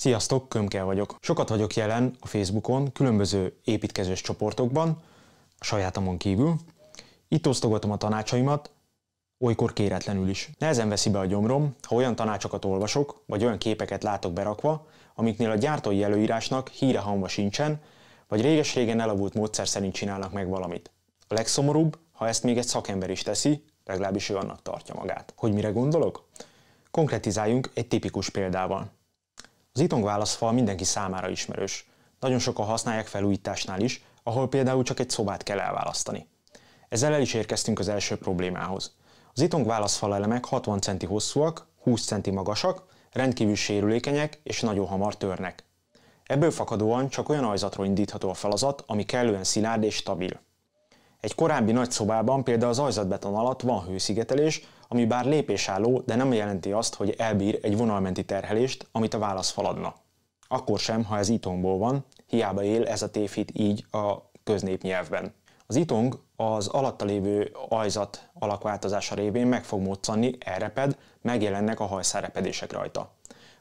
Sziasztok, Kömkel vagyok. Sokat vagyok jelen a Facebookon, különböző építkezős csoportokban, a sajátomon kívül. Itt osztogatom a tanácsaimat, olykor kéretlenül is. Nehezen veszi be a gyomrom, ha olyan tanácsokat olvasok, vagy olyan képeket látok berakva, amiknél a gyártói előírásnak híre hanva sincsen, vagy réges-régen elavult módszer szerint csinálnak meg valamit. A legszomorúbb, ha ezt még egy szakember is teszi, legalábbis ő annak tartja magát. Hogy mire gondolok? Konkretizáljunk egy tipikus példával. Az itong válaszfal mindenki számára ismerős. Nagyon sokan használják felújításnál is, ahol például csak egy szobát kell elválasztani. Ezzel el is érkeztünk az első problémához. Az itong válaszfal elemek 60 cm hosszúak, 20 cm magasak, rendkívül sérülékenyek és nagyon hamar törnek. Ebből fakadóan csak olyan ajzatról indítható a felazat, ami kellően szilárd és stabil. Egy korábbi nagy szobában például az ajzatbeton alatt van hőszigetelés, ami bár lépésálló, de nem jelenti azt, hogy elbír egy vonalmenti terhelést, amit a válasz faladna. Akkor sem, ha ez itongból van, hiába él ez a tévhit így a köznépnyelvben. Az itong az alatta lévő ajzat alakváltozása révén meg fog moccanni, elreped, megjelennek a hajszárepedések rajta.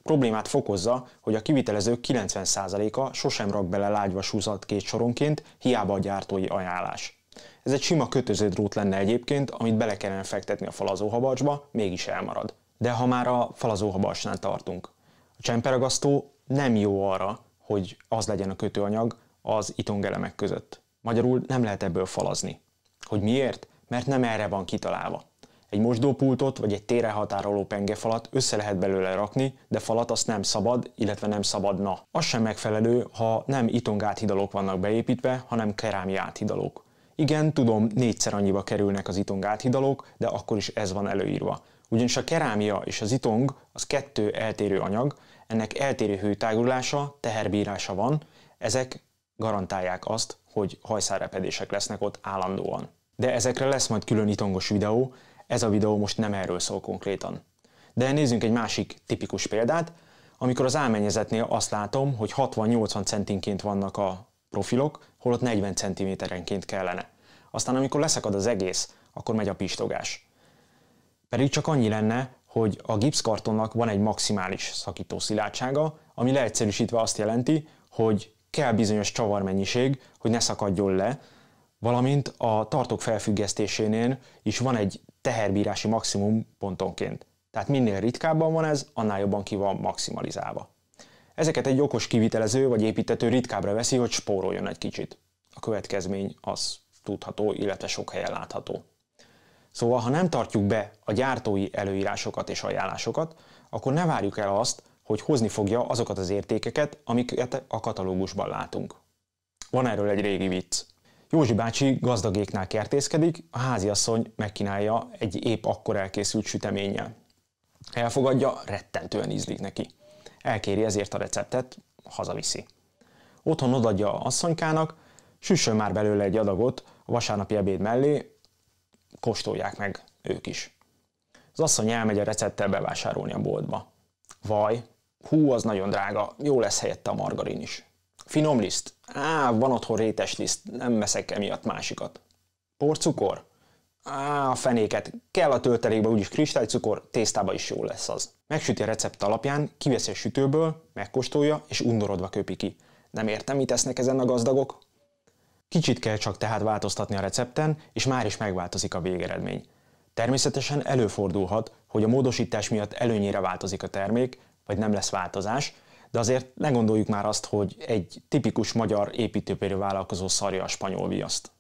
Problémát fokozza, hogy a kivitelezők 90%-a sosem rak bele lágyvasúzat két soronként, hiába a gyártói ajánlás. Ez egy sima kötöződrót lenne egyébként, amit bele kellene fektetni a falazóhabacsba, mégis elmarad. De ha már a falazóhabacsnál tartunk. A csemperagasztó nem jó arra, hogy az legyen a kötőanyag az itongelemek között. Magyarul nem lehet ebből falazni. Hogy miért? Mert nem erre van kitalálva. Egy mosdópultot vagy egy tére határoló pengefalat össze lehet belőle rakni, de falat azt nem szabad, illetve nem szabadna. Az sem megfelelő, ha nem itong áthidalók vannak beépítve, hanem kerámia áthidalók. Igen, tudom, négyszer annyiba kerülnek az itong áthidalók, de akkor is ez van előírva. Ugyanis a kerámia és az itong az kettő eltérő anyag, ennek eltérő hőtágulása, teherbírása van, ezek garantálják azt, hogy hajszárepedések lesznek ott állandóan. De ezekre lesz majd külön itongos videó, ez a videó most nem erről szól konkrétan. De nézzünk egy másik tipikus példát, amikor az álmennyezetnél azt látom, hogy 60-80 centinként vannak a profilok, holott 40 cm-enként kellene. Aztán amikor leszakad az egész, akkor megy a pistogás. Pedig csak annyi lenne, hogy a gipszkartonnak van egy maximális szakító szilárdsága, ami leegyszerűsítve azt jelenti, hogy kell bizonyos csavarmennyiség, hogy ne szakadjon le, valamint a tartók felfüggesztésénél is van egy teherbírási maximum pontonként. Tehát minél ritkábban van ez, annál jobban ki van maximalizálva. Ezeket egy okos kivitelező vagy építető ritkábra veszi, hogy spóroljon egy kicsit. A következmény az tudható, illetve sok helyen látható. Szóval, ha nem tartjuk be a gyártói előírásokat és ajánlásokat, akkor ne várjuk el azt, hogy hozni fogja azokat az értékeket, amiket a katalógusban látunk. Van erről egy régi vicc. Józsi bácsi gazdagéknál kertészkedik, a háziasszony megkínálja egy épp akkor elkészült süteménnyel. Elfogadja, rettentően ízlik neki elkéri ezért a receptet, hazaviszi. Otthon odadja a asszonykának, süssön már belőle egy adagot a vasárnapi ebéd mellé, kóstolják meg ők is. Az asszony elmegy a recepttel bevásárolni a boltba. Vaj, hú, az nagyon drága, jó lesz helyette a margarin is. Finom liszt, á, van otthon rétes liszt, nem veszek emiatt másikat. Porcukor, Á, a fenéket. Kell a töltelékbe, úgyis kristálycukor, tésztába is jó lesz az. Megsüti a recept alapján, kiveszi a sütőből, megkóstolja és undorodva köpi ki. Nem értem, mit tesznek ezen a gazdagok? Kicsit kell csak tehát változtatni a recepten, és már is megváltozik a végeredmény. Természetesen előfordulhat, hogy a módosítás miatt előnyére változik a termék, vagy nem lesz változás, de azért ne gondoljuk már azt, hogy egy tipikus magyar építőpérő vállalkozó szarja a spanyol viaszt.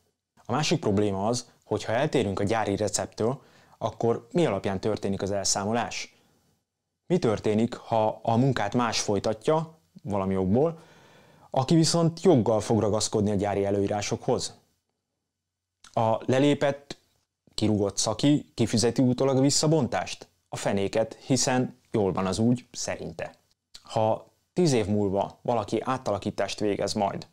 A másik probléma az, hogyha eltérünk a gyári receptől, akkor mi alapján történik az elszámolás? Mi történik, ha a munkát más folytatja, valami jogból, aki viszont joggal fog ragaszkodni a gyári előírásokhoz? A lelépett, kirúgott szaki kifizeti utólag a visszabontást? A fenéket, hiszen jól van az úgy, szerinte. Ha tíz év múlva valaki átalakítást végez majd,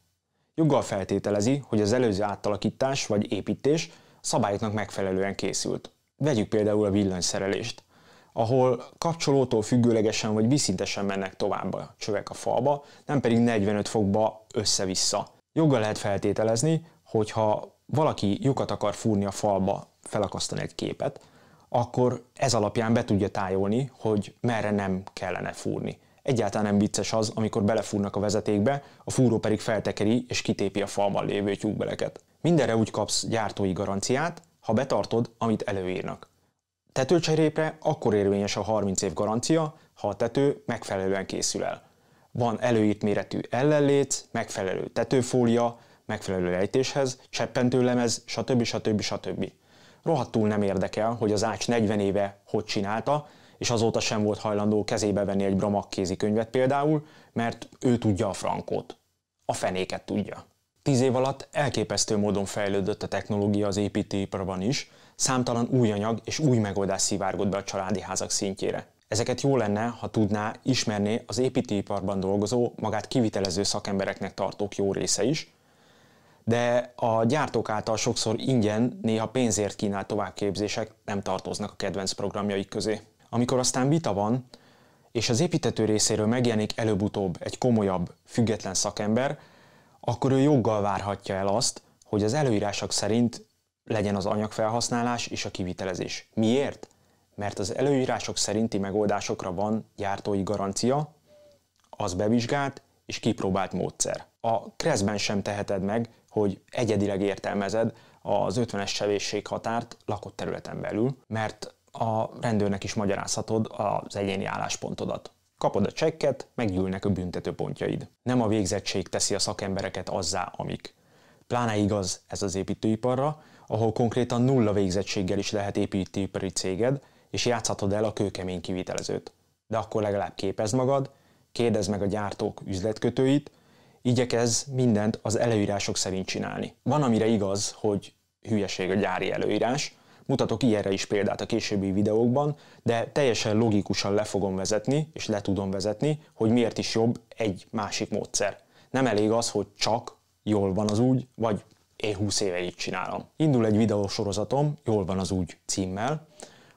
joggal feltételezi, hogy az előző átalakítás vagy építés szabályoknak megfelelően készült. Vegyük például a villanyszerelést, ahol kapcsolótól függőlegesen vagy viszintesen mennek tovább a csövek a falba, nem pedig 45 fokba össze-vissza. Joggal lehet feltételezni, hogyha valaki lyukat akar fúrni a falba, felakasztani egy képet, akkor ez alapján be tudja tájolni, hogy merre nem kellene fúrni. Egyáltalán nem vicces az, amikor belefúrnak a vezetékbe, a fúró pedig feltekeri és kitépi a falban lévő tyúkbeleket. Mindenre úgy kapsz gyártói garanciát, ha betartod, amit előírnak. Tetőcserépre akkor érvényes a 30 év garancia, ha a tető megfelelően készül el. Van előírt méretű ellenléc, megfelelő tetőfólia, megfelelő lejtéshez, cseppentőlemez, stb. stb. stb. Rohadtul nem érdekel, hogy az ács 40 éve hogy csinálta, és azóta sem volt hajlandó kezébe venni egy bramak kézikönyvet például, mert ő tudja a frankót. A fenéket tudja. Tíz év alatt elképesztő módon fejlődött a technológia az építőiparban is, számtalan új anyag és új megoldás szivárgott be a családi házak szintjére. Ezeket jó lenne, ha tudná, ismerné az építőiparban dolgozó, magát kivitelező szakembereknek tartók jó része is, de a gyártók által sokszor ingyen, néha pénzért kínált továbbképzések nem tartoznak a kedvenc programjaik közé. Amikor aztán vita van, és az építető részéről megjelenik előbb-utóbb egy komolyabb, független szakember, akkor ő joggal várhatja el azt, hogy az előírások szerint legyen az anyagfelhasználás és a kivitelezés. Miért? Mert az előírások szerinti megoldásokra van gyártói garancia, az bevizsgált és kipróbált módszer. A kreszben sem teheted meg, hogy egyedileg értelmezed az 50-es sevésség határt lakott területen belül, mert a rendőrnek is magyarázhatod az egyéni álláspontodat kapod a csekket, meggyűlnek a büntetőpontjaid. Nem a végzettség teszi a szakembereket azzá, amik. Pláne igaz ez az építőiparra, ahol konkrétan nulla végzettséggel is lehet építőipari céged, és játszhatod el a kőkemény kivitelezőt. De akkor legalább képezd magad, kérdezd meg a gyártók üzletkötőit, igyekezz mindent az előírások szerint csinálni. Van amire igaz, hogy hülyeség a gyári előírás, Mutatok ilyenre is példát a későbbi videókban, de teljesen logikusan le fogom vezetni, és le tudom vezetni, hogy miért is jobb egy másik módszer. Nem elég az, hogy csak jól van az úgy, vagy én 20 éve így csinálom. Indul egy videósorozatom, jól van az úgy címmel,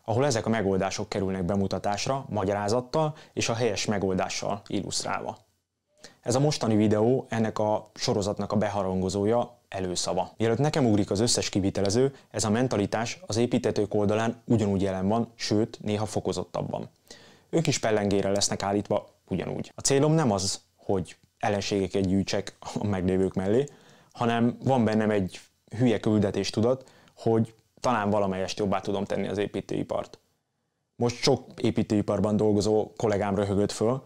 ahol ezek a megoldások kerülnek bemutatásra, magyarázattal és a helyes megoldással illusztrálva. Ez a mostani videó ennek a sorozatnak a beharangozója, előszava. Mielőtt nekem ugrik az összes kivitelező, ez a mentalitás az építetők oldalán ugyanúgy jelen van, sőt, néha fokozottabban. Ők is pellengére lesznek állítva ugyanúgy. A célom nem az, hogy ellenségeket gyűjtsek a meglévők mellé, hanem van bennem egy hülye küldetés tudat, hogy talán valamelyest jobbá tudom tenni az építőipart. Most sok építőiparban dolgozó kollégám röhögött föl,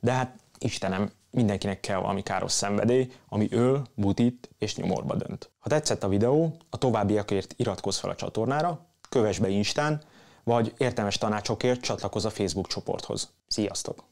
de hát Istenem, mindenkinek kell valami káros szenvedély, ami öl, butít és nyomorba dönt. Ha tetszett a videó, a továbbiakért iratkozz fel a csatornára, kövess be Instán, vagy értelmes tanácsokért csatlakozz a Facebook csoporthoz. Sziasztok!